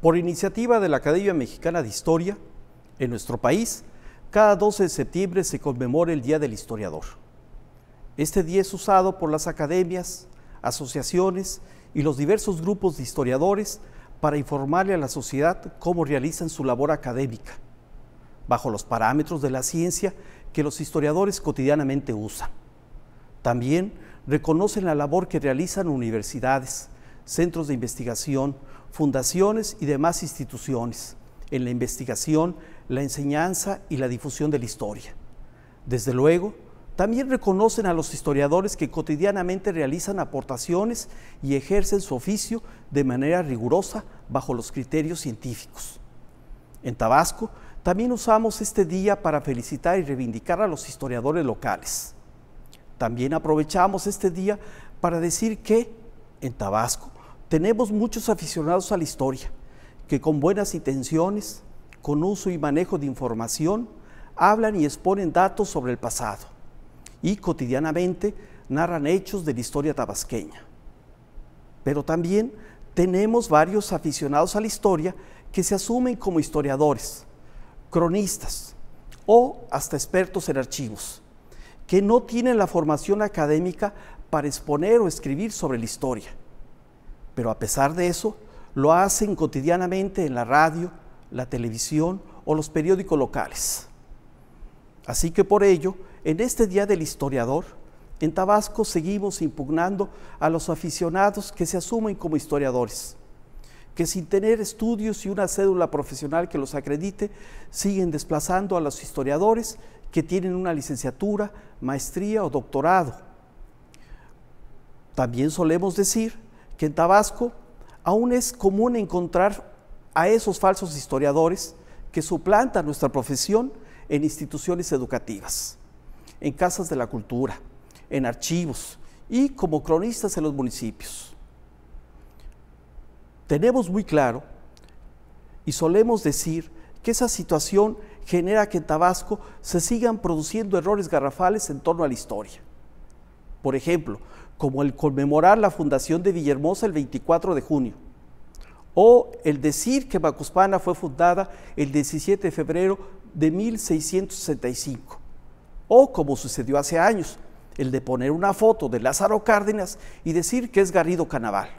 Por iniciativa de la Academia Mexicana de Historia, en nuestro país, cada 12 de septiembre se conmemora el Día del Historiador. Este día es usado por las academias, asociaciones y los diversos grupos de historiadores para informarle a la sociedad cómo realizan su labor académica, bajo los parámetros de la ciencia que los historiadores cotidianamente usan. También reconocen la labor que realizan universidades, centros de investigación, fundaciones y demás instituciones en la investigación, la enseñanza y la difusión de la historia. Desde luego, también reconocen a los historiadores que cotidianamente realizan aportaciones y ejercen su oficio de manera rigurosa bajo los criterios científicos. En Tabasco, también usamos este día para felicitar y reivindicar a los historiadores locales. También aprovechamos este día para decir que en Tabasco tenemos muchos aficionados a la historia que con buenas intenciones, con uso y manejo de información, hablan y exponen datos sobre el pasado y cotidianamente narran hechos de la historia tabasqueña. Pero también tenemos varios aficionados a la historia que se asumen como historiadores, cronistas o hasta expertos en archivos, que no tienen la formación académica para exponer o escribir sobre la historia pero a pesar de eso, lo hacen cotidianamente en la radio, la televisión o los periódicos locales. Así que por ello, en este Día del Historiador, en Tabasco seguimos impugnando a los aficionados que se asumen como historiadores, que sin tener estudios y una cédula profesional que los acredite, siguen desplazando a los historiadores que tienen una licenciatura, maestría o doctorado. También solemos decir que en Tabasco aún es común encontrar a esos falsos historiadores que suplantan nuestra profesión en instituciones educativas, en casas de la cultura, en archivos y como cronistas en los municipios. Tenemos muy claro y solemos decir que esa situación genera que en Tabasco se sigan produciendo errores garrafales en torno a la historia. Por ejemplo, como el conmemorar la fundación de Villahermosa el 24 de junio, o el decir que Macuspana fue fundada el 17 de febrero de 1665, o como sucedió hace años, el de poner una foto de Lázaro Cárdenas y decir que es Garrido Canaval.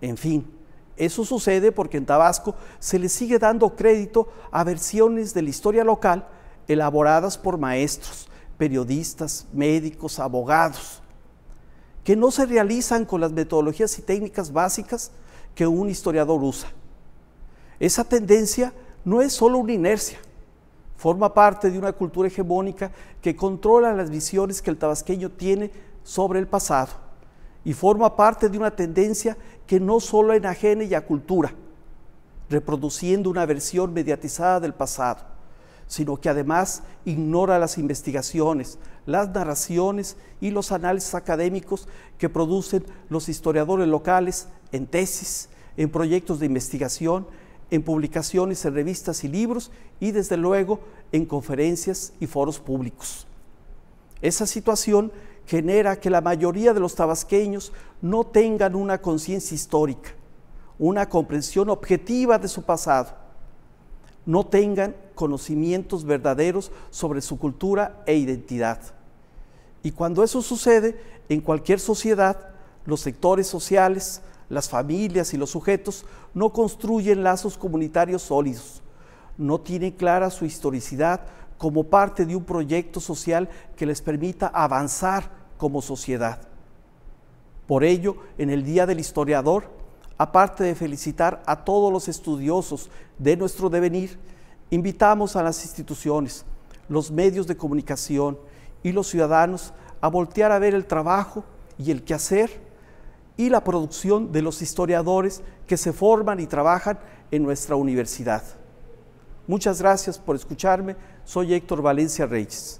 En fin, eso sucede porque en Tabasco se le sigue dando crédito a versiones de la historia local elaboradas por maestros, periodistas, médicos, abogados, que no se realizan con las metodologías y técnicas básicas que un historiador usa. Esa tendencia no es solo una inercia, forma parte de una cultura hegemónica que controla las visiones que el tabasqueño tiene sobre el pasado y forma parte de una tendencia que no solo enajene y cultura, reproduciendo una versión mediatizada del pasado, sino que además ignora las investigaciones, las narraciones y los análisis académicos que producen los historiadores locales en tesis, en proyectos de investigación, en publicaciones en revistas y libros y desde luego en conferencias y foros públicos. Esa situación genera que la mayoría de los tabasqueños no tengan una conciencia histórica, una comprensión objetiva de su pasado no tengan conocimientos verdaderos sobre su cultura e identidad. Y cuando eso sucede, en cualquier sociedad, los sectores sociales, las familias y los sujetos no construyen lazos comunitarios sólidos, no tienen clara su historicidad como parte de un proyecto social que les permita avanzar como sociedad. Por ello, en el Día del Historiador, aparte de felicitar a todos los estudiosos de nuestro devenir, invitamos a las instituciones, los medios de comunicación y los ciudadanos a voltear a ver el trabajo y el quehacer y la producción de los historiadores que se forman y trabajan en nuestra universidad. Muchas gracias por escucharme. Soy Héctor Valencia Reyes.